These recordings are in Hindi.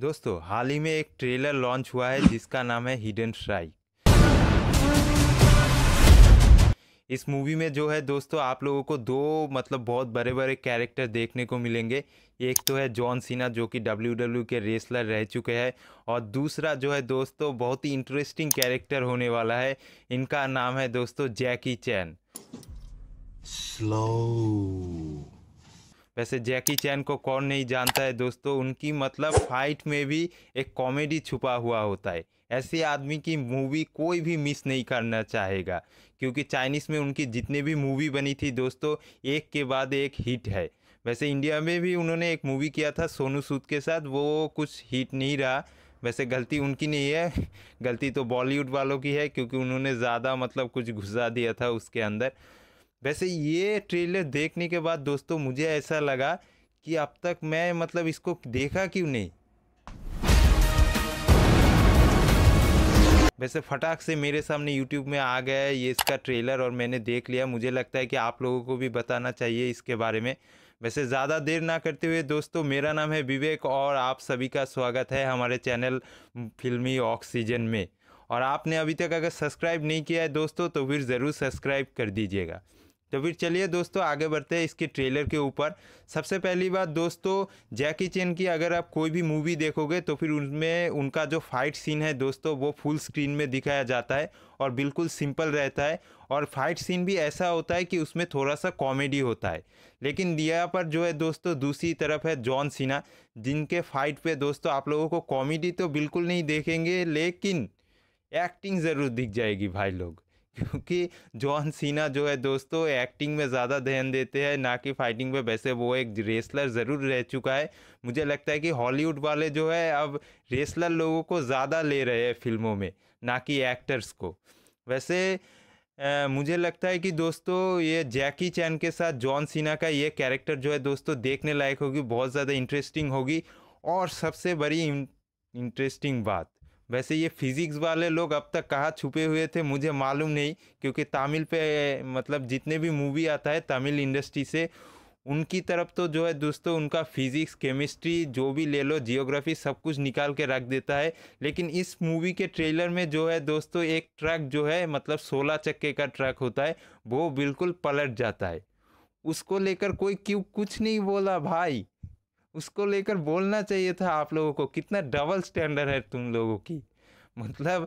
दोस्तों हाल ही में एक ट्रेलर लॉन्च हुआ है जिसका नाम है हिडन स्ट्राइक इस मूवी में जो है दोस्तों आप लोगों को दो मतलब बहुत बड़े बड़े कैरेक्टर देखने को मिलेंगे एक तो है जॉन सीना जो कि डब्ल्यू के रेसलर रह चुके हैं और दूसरा जो है दोस्तों बहुत ही इंटरेस्टिंग कैरेक्टर होने वाला है इनका नाम है दोस्तों जैकी चैन स्लो वैसे जैकी चैन को कौन नहीं जानता है दोस्तों उनकी मतलब फाइट में भी एक कॉमेडी छुपा हुआ होता है ऐसे आदमी की मूवी कोई भी मिस नहीं करना चाहेगा क्योंकि चाइनीज़ में उनकी जितने भी मूवी बनी थी दोस्तों एक के बाद एक हिट है वैसे इंडिया में भी उन्होंने एक मूवी किया था सोनू सूद के साथ वो कुछ हिट नहीं रहा वैसे गलती उनकी नहीं है गलती तो बॉलीवुड वालों की है क्योंकि उन्होंने ज़्यादा मतलब कुछ घुसा दिया था उसके अंदर वैसे ये ट्रेलर देखने के बाद दोस्तों मुझे ऐसा लगा कि अब तक मैं मतलब इसको देखा क्यों नहीं वैसे फटाक से मेरे सामने YouTube में आ गया है ये इसका ट्रेलर और मैंने देख लिया मुझे लगता है कि आप लोगों को भी बताना चाहिए इसके बारे में वैसे ज़्यादा देर ना करते हुए दोस्तों मेरा नाम है विवेक और आप सभी का स्वागत है हमारे चैनल फिल्मी ऑक्सीजन में और आपने अभी तक अगर सब्सक्राइब नहीं किया है दोस्तों तो फिर ज़रूर सब्सक्राइब कर दीजिएगा तो फिर चलिए दोस्तों आगे बढ़ते हैं इसके ट्रेलर के ऊपर सबसे पहली बात दोस्तों जैकी चैन की अगर आप कोई भी मूवी देखोगे तो फिर उनमें उनका जो फाइट सीन है दोस्तों वो फुल स्क्रीन में दिखाया जाता है और बिल्कुल सिंपल रहता है और फाइट सीन भी ऐसा होता है कि उसमें थोड़ा सा कॉमेडी होता है लेकिन दिया पर जो है दोस्तों दूसरी तरफ है जॉन सिन्हा जिनके फाइट पर दोस्तों आप लोगों को कॉमेडी तो बिल्कुल नहीं देखेंगे लेकिन एक्टिंग ज़रूर दिख जाएगी भाई लोग क्योंकि जॉन सीना जो है दोस्तों एक्टिंग में ज़्यादा ध्यान देते हैं ना कि फाइटिंग में वैसे वो एक रेसलर ज़रूर रह चुका है मुझे लगता है कि हॉलीवुड वाले जो है अब रेसलर लोगों को ज़्यादा ले रहे हैं फिल्मों में ना कि एक्टर्स को वैसे आ, मुझे लगता है कि दोस्तों ये जैकी चैन के साथ जॉन सीना का ये कैरेक्टर जो है दोस्तों देखने लायक होगी बहुत ज़्यादा इंटरेस्टिंग होगी और सबसे बड़ी इंटरेस्टिंग बात वैसे ये फिज़िक्स वाले लोग अब तक कहाँ छुपे हुए थे मुझे मालूम नहीं क्योंकि तमिल पे मतलब जितने भी मूवी आता है तमिल इंडस्ट्री से उनकी तरफ तो जो है दोस्तों उनका फिज़िक्स केमिस्ट्री जो भी ले लो जियोग्राफी सब कुछ निकाल के रख देता है लेकिन इस मूवी के ट्रेलर में जो है दोस्तों एक ट्रक जो है मतलब सोलह चक्के का ट्रक होता है वो बिल्कुल पलट जाता है उसको लेकर कोई क्यों कुछ नहीं बोला भाई उसको लेकर बोलना चाहिए था आप लोगों को कितना डबल स्टैंडर्ड है तुम लोगों की मतलब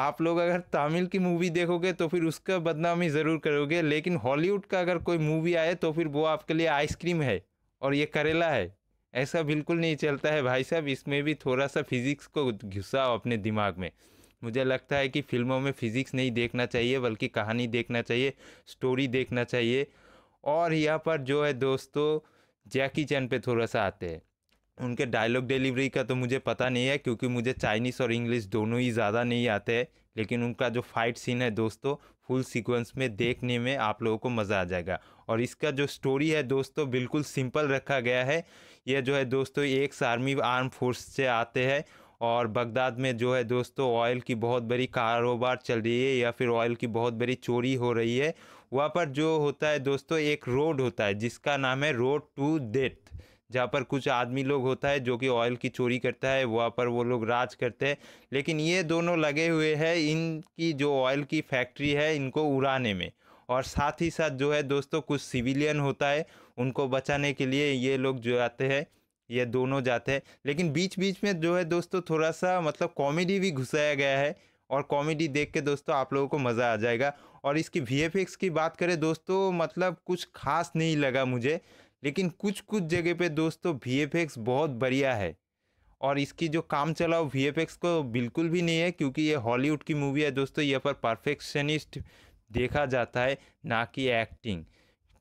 आप लोग अगर तमिल की मूवी देखोगे तो फिर उसका बदनामी ज़रूर करोगे लेकिन हॉलीवुड का अगर कोई मूवी आए तो फिर वो आपके लिए आइसक्रीम है और ये करेला है ऐसा बिल्कुल नहीं चलता है भाई साहब इसमें भी थोड़ा सा फिज़िक्स को घुसाओ अपने दिमाग में मुझे लगता है कि फिल्मों में फिज़िक्स नहीं देखना चाहिए बल्कि कहानी देखना चाहिए स्टोरी देखना चाहिए और यहाँ पर जो है दोस्तों जैकी चैन पे थोड़ा सा आते हैं उनके डायलॉग डिलीवरी का तो मुझे पता नहीं है क्योंकि मुझे चाइनीज़ और इंग्लिश दोनों ही ज़्यादा नहीं आते हैं लेकिन उनका जो फाइट सीन है दोस्तों फुल सीक्वेंस में देखने में आप लोगों को मज़ा आ जाएगा और इसका जो स्टोरी है दोस्तों बिल्कुल सिंपल रखा गया है ये जो है दोस्तों एक आर्मी आर्म फोर्स से आते हैं और बगदाद में जो है दोस्तों ऑयल की बहुत बड़ी कारोबार चल रही है या फिर ऑयल की बहुत बड़ी चोरी हो रही है वहाँ पर जो होता है दोस्तों एक रोड होता है जिसका नाम है रोड टू डेथ जहाँ पर कुछ आदमी लोग होता है जो कि ऑयल की चोरी करता है वहाँ पर वो लोग राज करते हैं लेकिन ये दोनों लगे हुए हैं इनकी जो ऑयल की फैक्ट्री है इनको उड़ाने में और साथ ही साथ जो है दोस्तों कुछ सिविलियन होता है उनको बचाने के लिए ये लोग जो आते हैं ये दोनों जाते हैं लेकिन बीच बीच में जो है दोस्तों थोड़ा सा मतलब कॉमेडी भी घुसाया गया है और कॉमेडी देख के दोस्तों आप लोगों को मज़ा आ जाएगा और इसकी वी की बात करें दोस्तों मतलब कुछ खास नहीं लगा मुझे लेकिन कुछ कुछ जगह पे दोस्तों वी बहुत बढ़िया है और इसकी जो काम चलाओ वी को बिल्कुल भी नहीं है क्योंकि ये हॉलीवुड की मूवी है दोस्तों यहाँ पर परफेक्शनिस्ट देखा जाता है ना कि एक्टिंग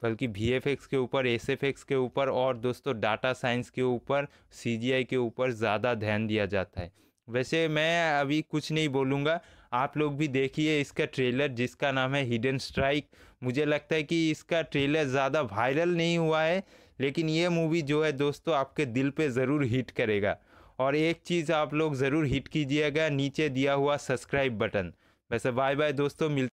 बल्कि वी के ऊपर एस के ऊपर और दोस्तों डाटा साइंस के ऊपर सी के ऊपर ज़्यादा ध्यान दिया जाता है वैसे मैं अभी कुछ नहीं बोलूँगा आप लोग भी देखिए इसका ट्रेलर जिसका नाम है हिडन स्ट्राइक मुझे लगता है कि इसका ट्रेलर ज़्यादा वायरल नहीं हुआ है लेकिन ये मूवी जो है दोस्तों आपके दिल पे ज़रूर हिट करेगा और एक चीज़ आप लोग ज़रूर हिट कीजिएगा नीचे दिया हुआ सब्सक्राइब बटन वैसे बाय बाय दोस्तों मिल